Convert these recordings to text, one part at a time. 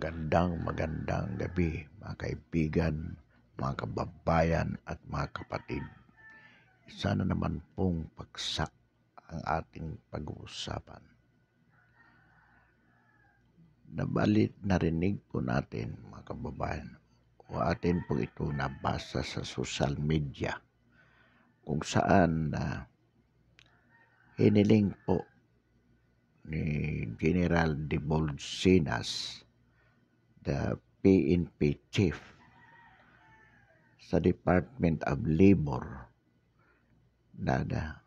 Magandang magandang gabi mga kaibigan, mga kababayan at mga kapatid. Sana naman pong pagsak ang ating pag-uusapan. Nabalit narinig po natin mga kababayan o atin po ito nabasa sa social media kung saan na uh, hiniling po ni General de Bolsinas the PNP Chief sa Department of Labor na, na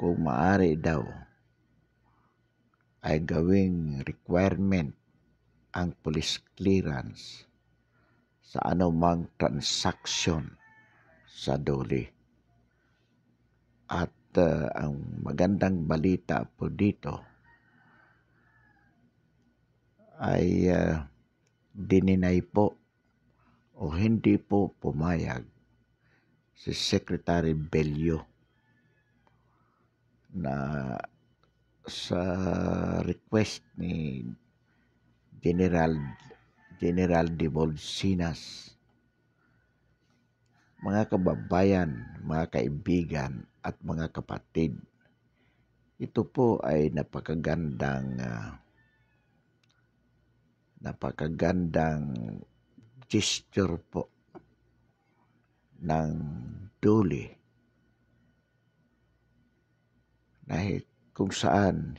kung maari daw ay gawing requirement ang police clearance sa anumang transaction sa Dole. At uh, ang magandang balita po dito ay uh, dininay po o hindi po pumayag si Secretary Bello na sa request ni General General Dibol Sinas mga kababayan, mga kaibigan at mga kapatid. Ito po ay napakagandang uh, napakagandang gesture po ng duli na kung saan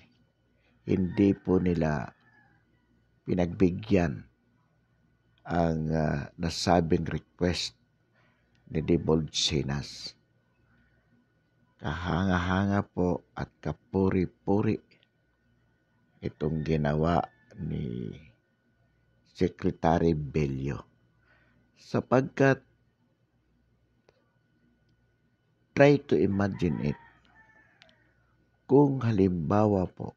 hindi po nila pinagbigyan ang uh, nasabing request ni Debold Sinas. Kahanga-hanga po at kapuri-puri itong ginawa ni Secretary Bello sapagkat try to imagine it kung halimbawa po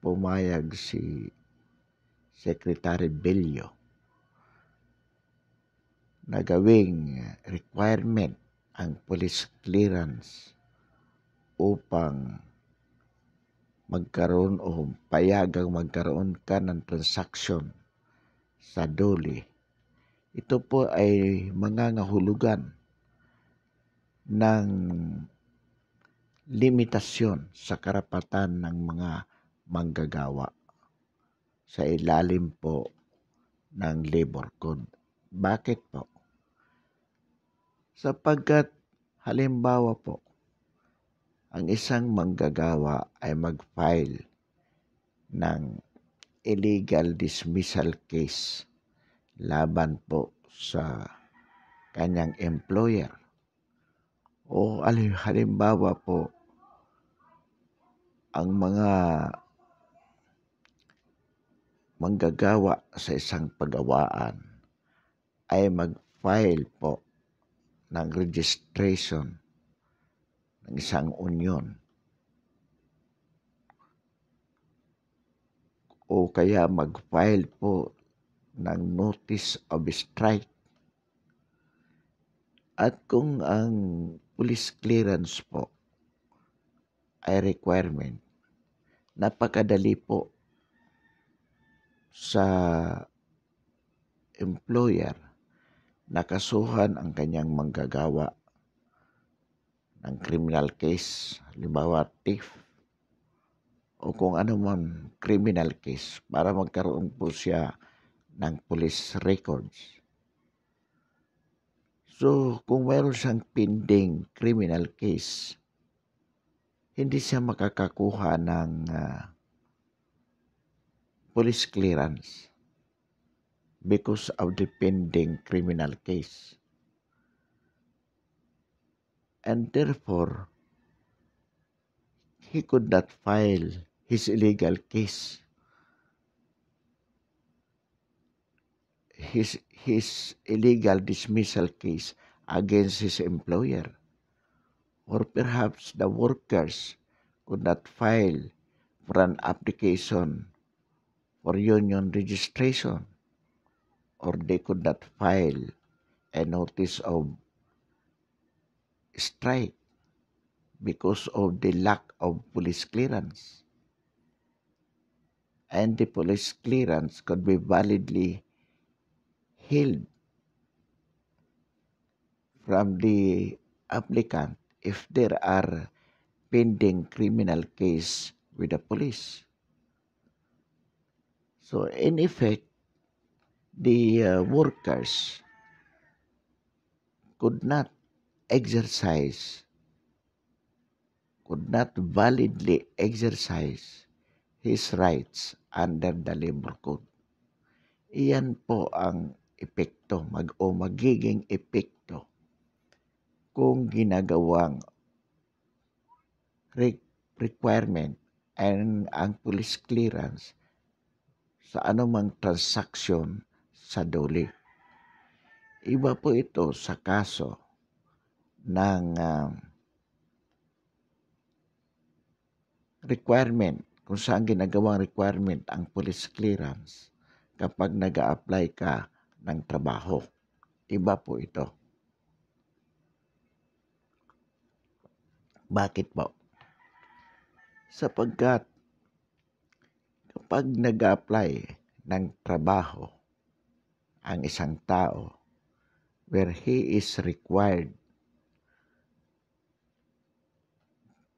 pumayag si Secretary Bello na gawing requirement ang police clearance upang magkaroon o payagang magkaroon ka ng transaction sa dole. Ito po ay mga ngahulugan ng limitasyon sa karapatan ng mga manggagawa sa ilalim po ng labor code. Bakit po? Sapagkat halimbawa po, ang isang manggagawa ay mag-file ng illegal dismissal case laban po sa kanyang employer. O halimbawa po, ang mga manggagawa sa isang pagawaan ay mag-file po ng registration ng isang union. O kaya mag-file po ng notice of strike. At kung ang police clearance po ay requirement, napakadali po sa employer nakasuhan ang kanyang manggagawa ng criminal case, halimbawa thief, o kung ano man criminal case para magkaroon po siya ng police records. So, kung meron siyang pending criminal case, hindi siya makakakuha ng uh, police clearance because of the pending criminal case and therefore he could not file his illegal case. His, his illegal dismissal case against his employer. Or perhaps the workers could not file for an application for union registration or they could not file a notice of strike because of the lack of police clearance. And the police clearance could be validly held from the applicant if there are pending criminal case with the police. So in effect, the uh, workers could not exercise, could not validly exercise his rights under the labor code. Iyan po ang epekto mag o magiging epekto kung ginagawang re- requirement and ang police clearance sa anumang transaksyon sa dole. Iba po ito sa kaso ng um, requirement, kung saan ginagawang requirement ang police clearance kapag nag apply ka ng trabaho. Iba po ito. Bakit po? Sapagkat kapag nag apply ng trabaho ang isang tao where he is required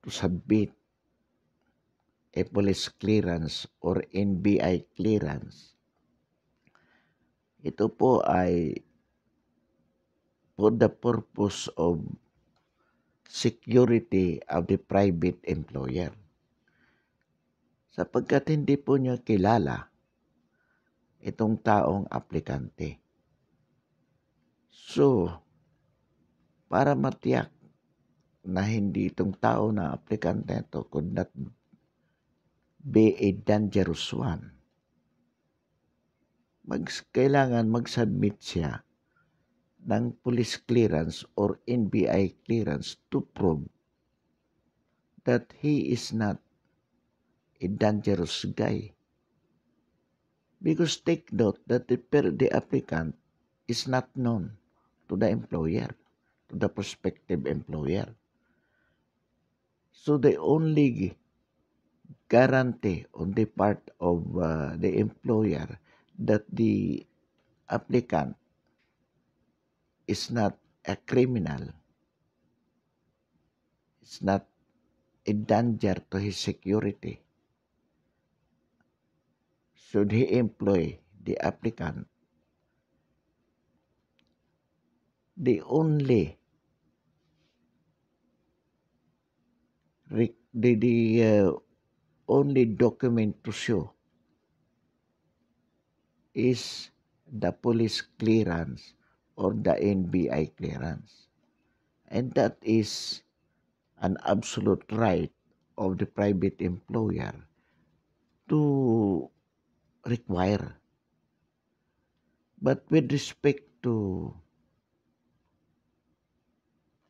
to submit a police clearance or NBI clearance. Ito po ay for the purpose of security of the private employer. Sapagkat hindi po niya kilala itong taong aplikante. So, para matiyak na hindi itong tao na aplikante ito could not be a dangerous one. Mag, kailangan mag-submit siya ng police clearance or NBI clearance to prove that he is not a dangerous guy. Because take note that the, the applicant is not known to the employer, to the prospective employer. So the only guarantee on the part of uh, the employer that the applicant is not a criminal, it's not a danger to his security. Should he employ the applicant? The only the, the uh, only document to show is the police clearance or the NBI clearance. And that is an absolute right of the private employer to require. But with respect to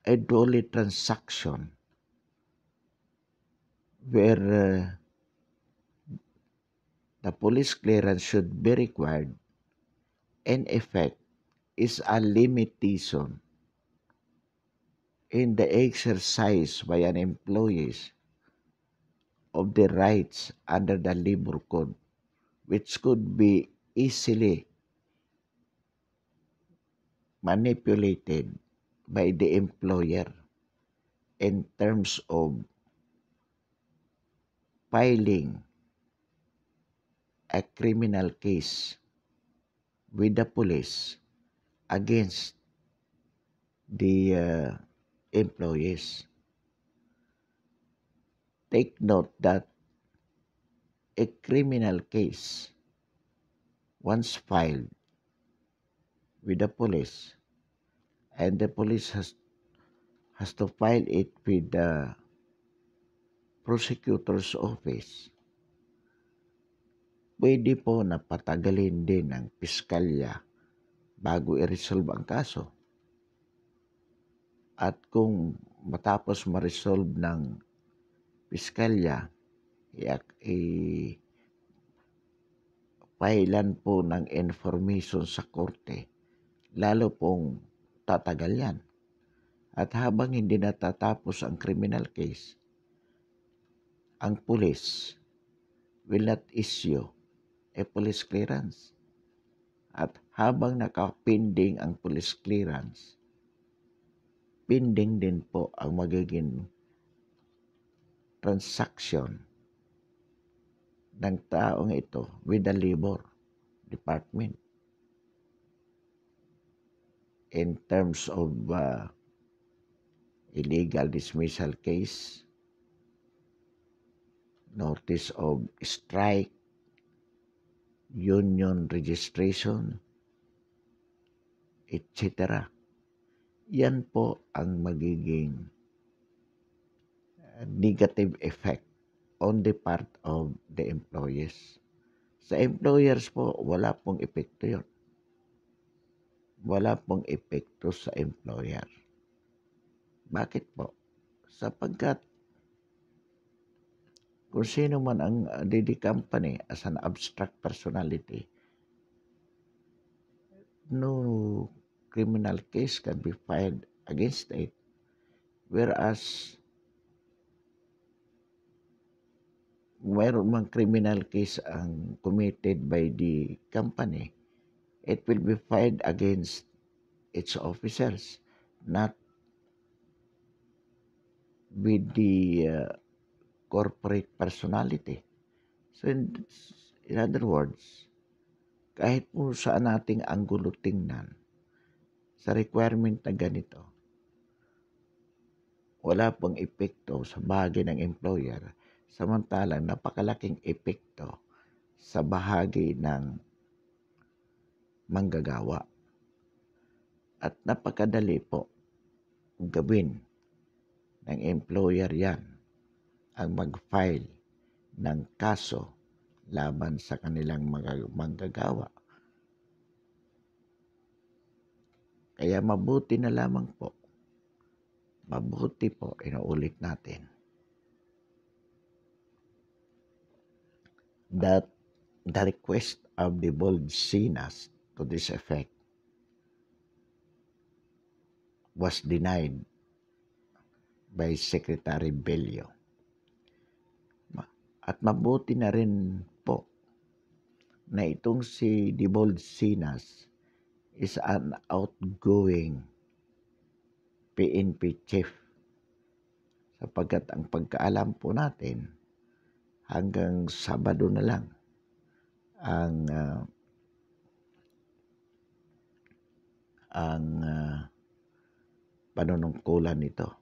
a dolly transaction, where uh, the police clearance should be required in effect is a limitation in the exercise by an employees of the rights under the labor code which could be easily manipulated by the employer in terms of filing a criminal case with the police against the uh, employees. Take note that a criminal case, once filed with the police, and the police has has to file it with the prosecutor's office, pwede po na patagalin din ng piskalya bago i-resolve ang kaso. At kung matapos ma-resolve ng piskalya, i-filean po ng information sa korte, lalo pong tatagal yan. At habang hindi natatapos ang criminal case, ang police will not issue a police clearance. At habang nakapending ang police clearance, pending din po ang magiging transaction ng taong ito with the labor department in terms of uh, illegal dismissal case notice of strike, union registration, etc. Yan po ang magiging uh, negative effect on the part of the employees. Sa employers po, wala pong epekto yon. Wala pong epekto sa employer. Bakit po? Sapagkat kung sino man ang ah, DD company as an abstract personality, no criminal case can be filed against it. Whereas, mayroon mang criminal case ang committed by the company, it will be filed against its officers, not with the uh, corporate personality. So in, in other words, kahit po saan nating anggulo tingnan sa requirement na ganito, wala pong epekto sa bahagi ng employer samantalang napakalaking epekto sa bahagi ng manggagawa. At napakadali po gawin ng employer yan ang mag-file ng kaso laban sa kanilang manggagawa. Kaya mabuti na lamang po. Mabuti po, inuulit natin. That the request of the bold sinas to this effect was denied by Secretary Bellio. At mabuti na rin po na itong si Debold Sinas is an outgoing PNP chief sapagkat ang pagkaalam po natin hanggang Sabado na lang ang uh, ang uh, panunungkulan nito.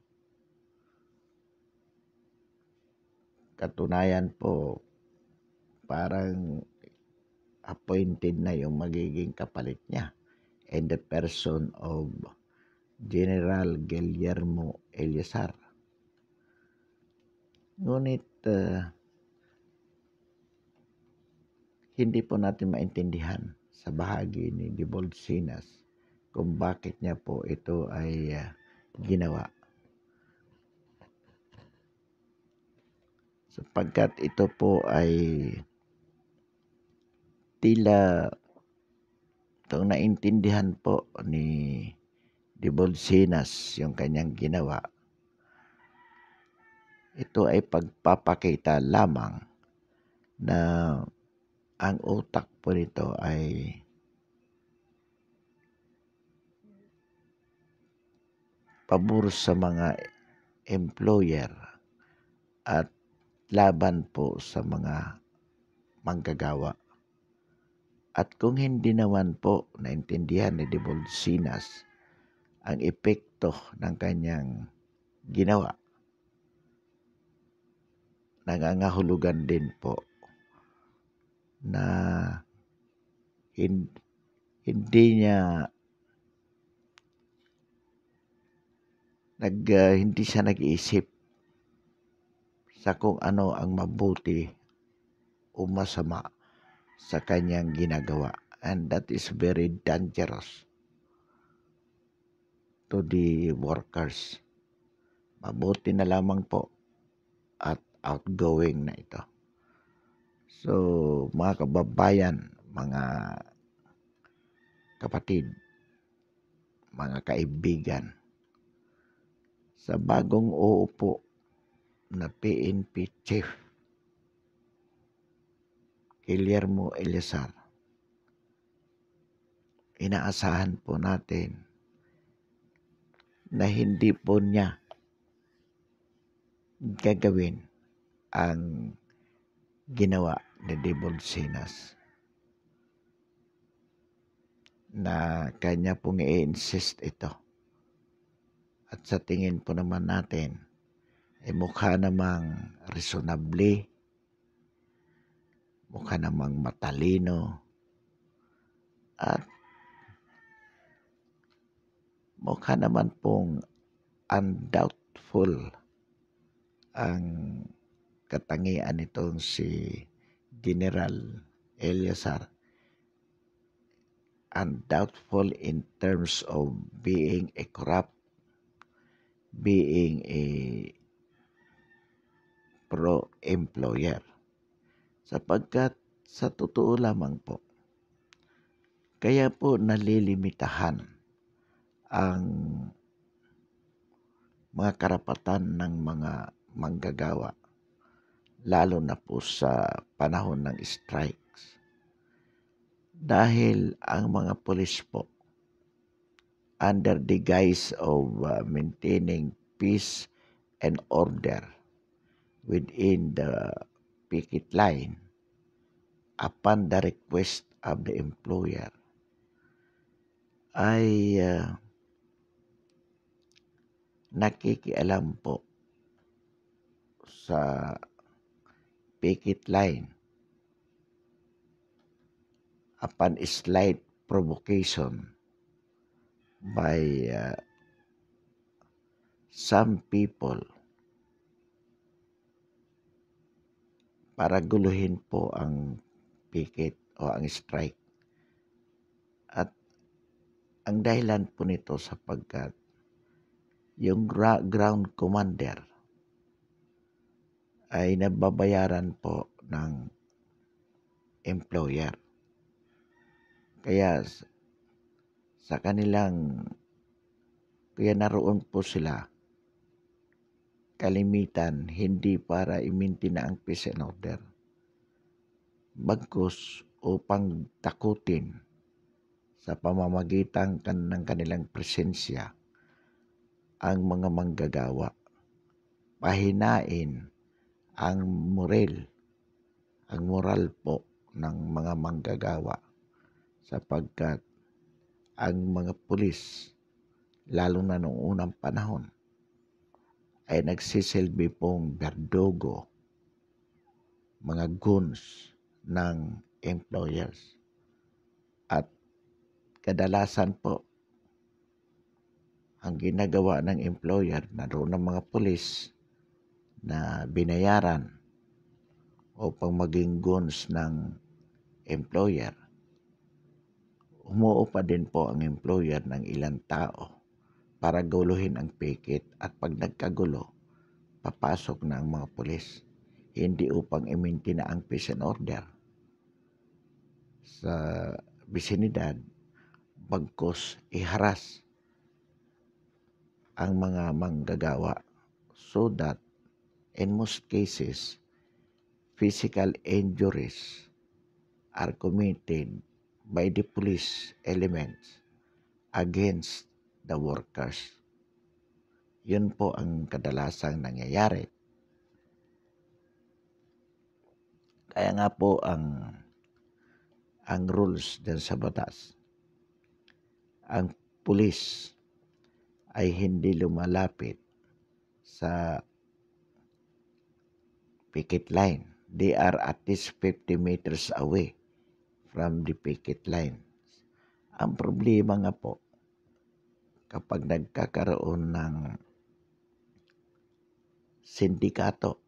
katunayan po parang appointed na yung magiging kapalit niya and the person of General Guillermo Eleazar. Ngunit uh, hindi po natin maintindihan sa bahagi ni Dibolsinas kung bakit niya po ito ay uh, ginawa. sapagkat ito po ay tila itong naintindihan po ni Dibolsinas yung kanyang ginawa. Ito ay pagpapakita lamang na ang utak po nito ay pabor sa mga employer at laban po sa mga manggagawa. At kung hindi naman po naintindihan ni Debolsinas ang epekto ng kanyang ginawa, nangangahulugan din po na hindi niya nag uh, hindi siya nag-iisip sa kung ano ang mabuti o masama sa kanyang ginagawa. And that is very dangerous to the workers. Mabuti na lamang po at outgoing na ito. So, mga kababayan, mga kapatid, mga kaibigan, sa bagong uupo na PNP Chief Guillermo Elizar. Inaasahan po natin na hindi po niya gagawin ang ginawa ni Devil Sinas na kanya pong i-insist ito. At sa tingin po naman natin, eh mukha namang reasonable, mukha namang matalino, at mukha naman pong undoubtful ang katangian nitong si General Eliasar. undoubtful in terms of being a corrupt, being a pro-employer. Sapagkat sa totoo lamang po, kaya po nalilimitahan ang mga karapatan ng mga manggagawa, lalo na po sa panahon ng strikes. Dahil ang mga polis po, under the guise of uh, maintaining peace and order, within the picket line upon the request of the employer ay uh, nakikialam po sa picket line upon slight provocation by uh, some people para guluhin po ang picket o ang strike. At ang dahilan po nito sapagkat yung gra- ground commander ay nababayaran po ng employer. Kaya sa kanilang kaya naroon po sila kalimitan, hindi para iminti na ang peace and order. Bagkus upang takutin sa pamamagitan ng kanilang presensya ang mga manggagawa. Pahinain ang moral, ang moral po ng mga manggagawa sapagkat ang mga pulis, lalo na noong unang panahon, ay nagsisilbi pong berdugo, mga goons ng employers. At kadalasan po, ang ginagawa ng employer naroon ng mga pulis na binayaran upang maging goons ng employer, umuupa din po ang employer ng ilang tao para guluhin ang pikit at pag nagkagulo, papasok na ang mga pulis, hindi upang iminti na ang peace and order. Sa bisinidad, bagkos iharas ang mga manggagawa so that in most cases, physical injuries are committed by the police elements against the workers. Yun po ang kadalasang nangyayari. Kaya nga po ang ang rules din sa batas. Ang pulis ay hindi lumalapit sa picket line. They are at least 50 meters away from the picket line. Ang problema nga po, kapag nagkakaroon ng sindikato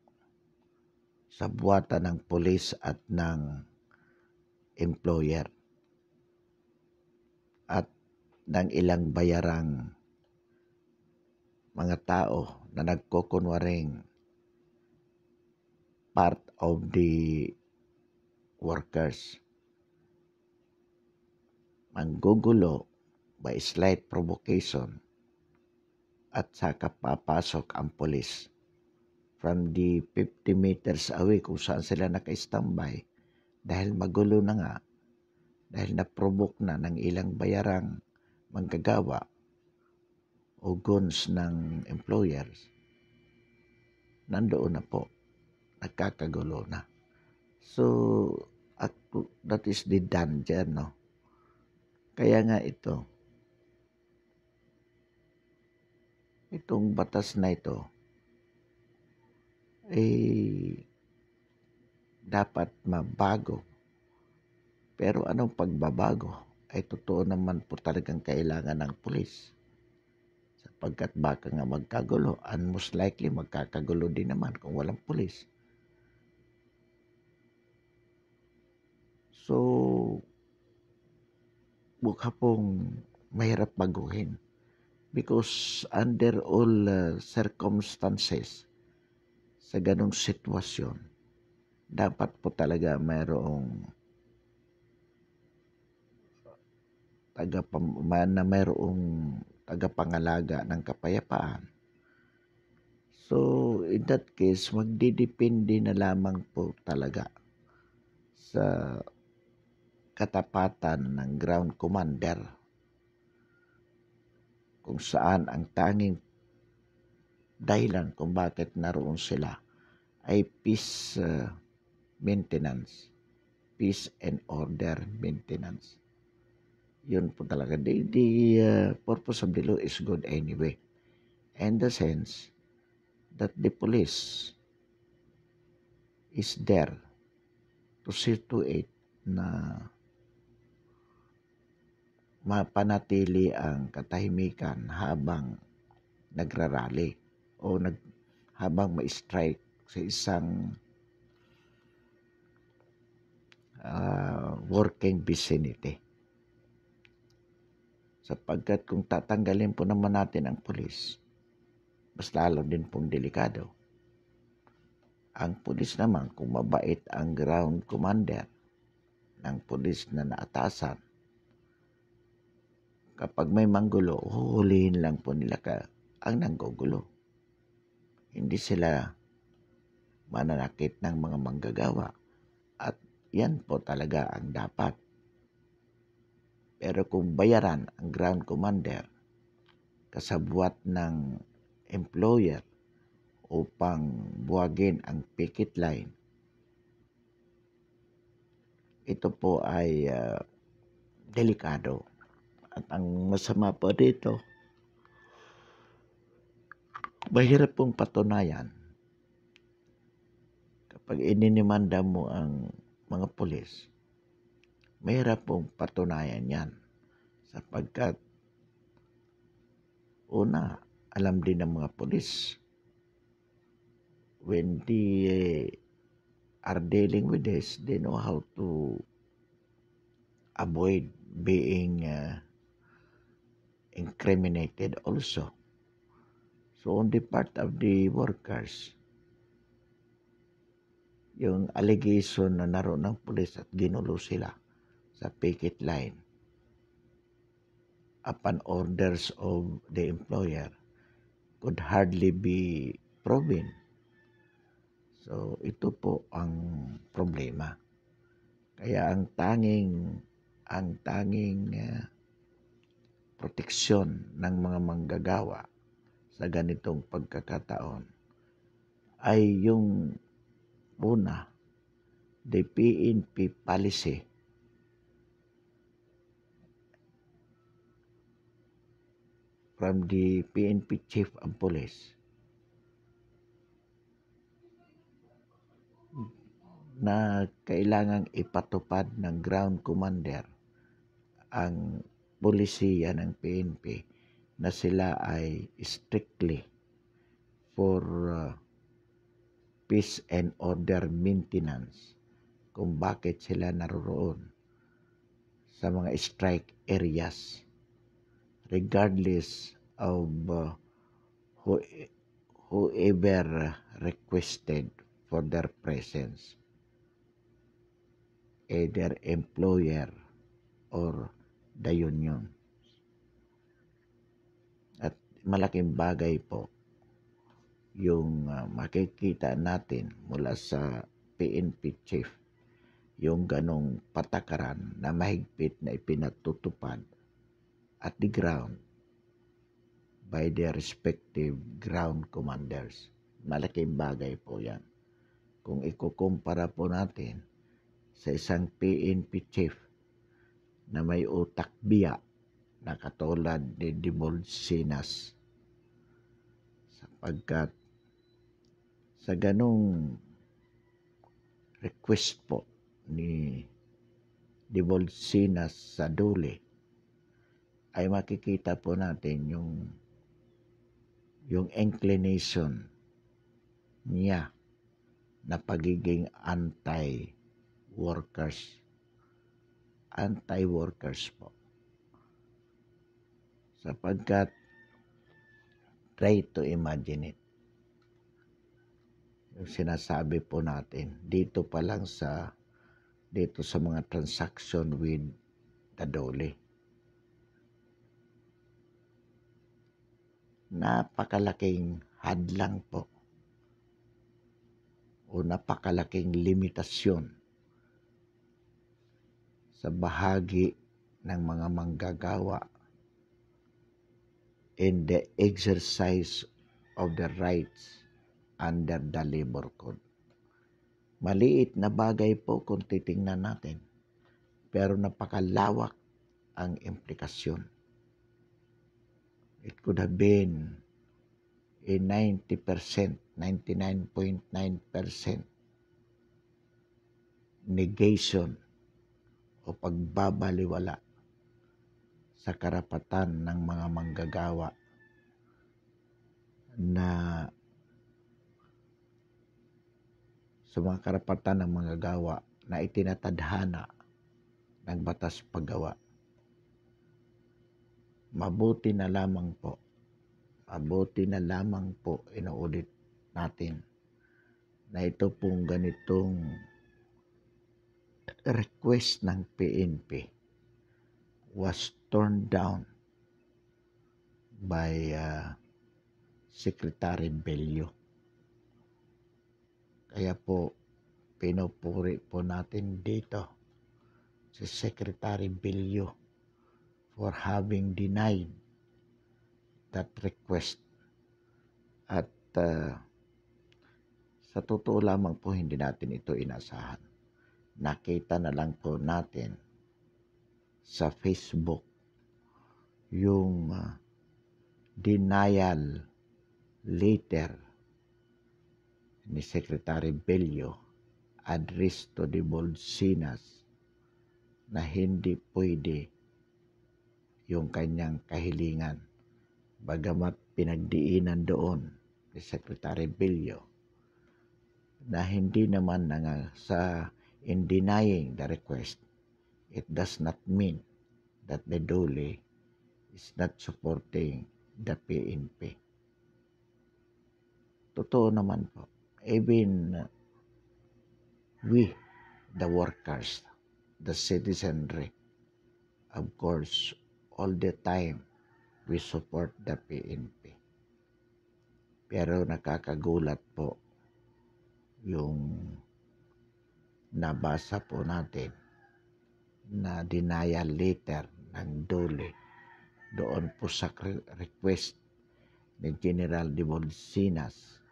sa buwata ng pulis at ng employer at ng ilang bayarang mga tao na nagkukunwaring part of the workers. Manggugulo by slight provocation at saka papasok ang polis. From the 50 meters away kung saan sila naka-standby dahil magulo na nga, dahil naprovok na ng ilang bayarang manggagawa o guns ng employers, nandoon na po, nagkakagulo na. So, that is the danger, no? Kaya nga ito, itong batas na ito ay dapat mabago. Pero anong pagbabago ay totoo naman po talagang kailangan ng pulis. Sapagkat baka nga magkagulo and most likely magkakagulo din naman kung walang pulis. So, mukha pong mahirap baguhin because under all uh, circumstances sa ganong sitwasyon dapat po talaga mayroong tagapam na mayroong tagapangalaga ng kapayapaan so in that case magdidepende na lamang po talaga sa katapatan ng ground commander kung saan ang tanging dahilan kung bakit naroon sila ay peace uh, maintenance, peace and order maintenance. Yun po talaga. The, the uh, purpose of the law is good anyway. In the sense that the police is there to situate na mapanatili ang katahimikan habang nagrarally o nag, habang ma-strike sa isang uh, working vicinity. Sapagkat kung tatanggalin po naman natin ang pulis, mas lalo din pong delikado. Ang pulis naman, kung mabait ang ground commander ng pulis na naatasan, Kapag may manggulo, huhulihin lang po nila ka ang nanggugulo. Hindi sila mananakit ng mga manggagawa. At yan po talaga ang dapat. Pero kung bayaran ang ground commander kasabwat ng employer upang buwagin ang picket line, ito po ay uh, delikado. At ang masama pa dito, mahirap pong patunayan kapag ininimanda mo ang mga pulis, mahirap pong patunayan yan sapagkat una, alam din ng mga pulis when they eh, are dealing with this, they know how to avoid being uh, incriminated also. So on the part of the workers, yung allegation na naroon ng pulis at ginulo sila sa picket line upon orders of the employer could hardly be proven. So ito po ang problema. Kaya ang tanging ang tanging uh, proteksyon ng mga manggagawa sa ganitong pagkakataon ay yung una, the PNP policy from the PNP chief of police na kailangang ipatupad ng ground commander ang polisiya ng PNP na sila ay strictly for uh, peace and order maintenance kung bakit sila naroon sa mga strike areas regardless of uh, who, whoever requested for their presence either employer or dayon yun. At malaking bagay po yung ah, makikita natin mula sa PNP chief yung ganong patakaran na mahigpit na ipinatutupad at the ground by their respective ground commanders. Malaking bagay po yan. Kung ikukumpara po natin sa isang PNP chief na may utak biya na katulad ni Demolsinas sapagkat sa ganong request po ni Demolsinas sa duli ay makikita po natin yung yung inclination niya na pagiging anti-workers anti-workers po. Sapagkat, try to imagine it. Yung sinasabi po natin, dito pa lang sa, dito sa mga transaction with the dolly. Napakalaking hadlang po o napakalaking limitasyon sa bahagi ng mga manggagawa in the exercise of the rights under the labor code. Maliit na bagay po kung titingnan natin, pero napakalawak ang implikasyon. It could have been a 90%, 99.9% negation o pagbabaliwala sa karapatan ng mga manggagawa na sa mga karapatan ng mga gawa na itinatadhana ng batas paggawa. Mabuti na lamang po, mabuti na lamang po inuulit natin na ito pong ganitong request ng PNP was turned down by uh, Secretary Bello. Kaya po, pinupuri po natin dito si Secretary Bello for having denied that request. At uh, sa totoo lamang po, hindi natin ito inasahan nakita na lang po natin sa Facebook yung uh, denial letter ni Secretary Bello addressed to the Bolsinas na hindi pwede yung kanyang kahilingan bagamat pinagdiinan doon ni Secretary Bello na hindi naman nga sa in denying the request, it does not mean that the DOLE is not supporting the PNP. Totoo naman po. Even we, the workers, the citizenry, of course, all the time, we support the PNP. Pero nakakagulat po yung nabasa po natin na denial letter ng dulo doon po sa request ng General de Bolsinas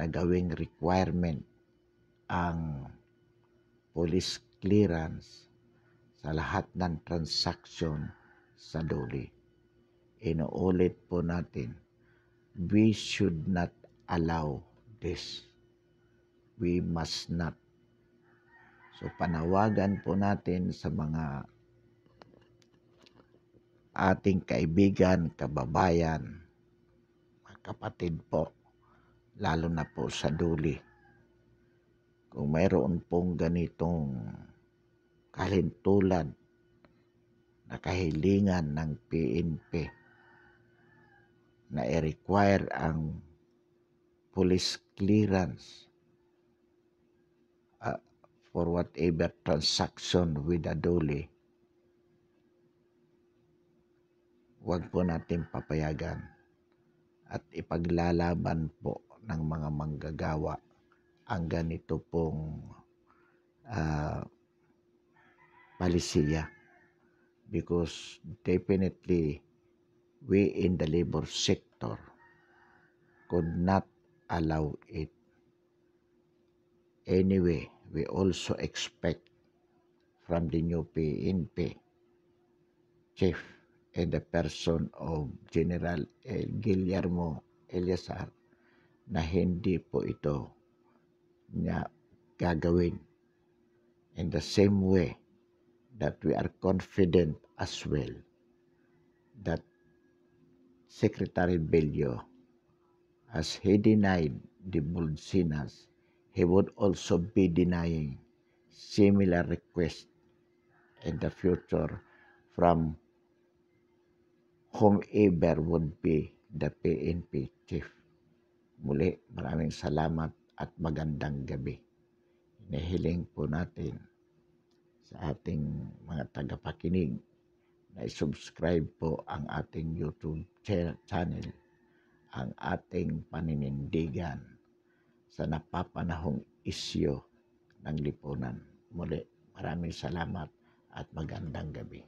na gawing requirement ang police clearance sa lahat ng transaction sa duli. Inuulit po natin, we should not allow this. We must not So panawagan po natin sa mga ating kaibigan, kababayan, mga kapatid po, lalo na po sa duli. Kung mayroon pong ganitong kalintulan na kahilingan ng PNP na i-require ang police clearance or whatever transaction with a dole, huwag po natin papayagan at ipaglalaban po ng mga manggagawa ang ganito pong uh, palisiya because definitely we in the labor sector could not allow it anyway we also expect from the new PNP chief in the person of General eh, Guillermo Eliasar na hindi po ito niya gagawin in the same way that we are confident as well that Secretary Bello, as he denied the Bolsinas he would also be denying similar request in the future from whomever would be the PNP chief. Muli, maraming salamat at magandang gabi. Inahiling po natin sa ating mga tagapakinig na subscribe po ang ating YouTube channel, ang ating paninindigan sa napapanahong isyo ng lipunan. Muli, maraming salamat at magandang gabi.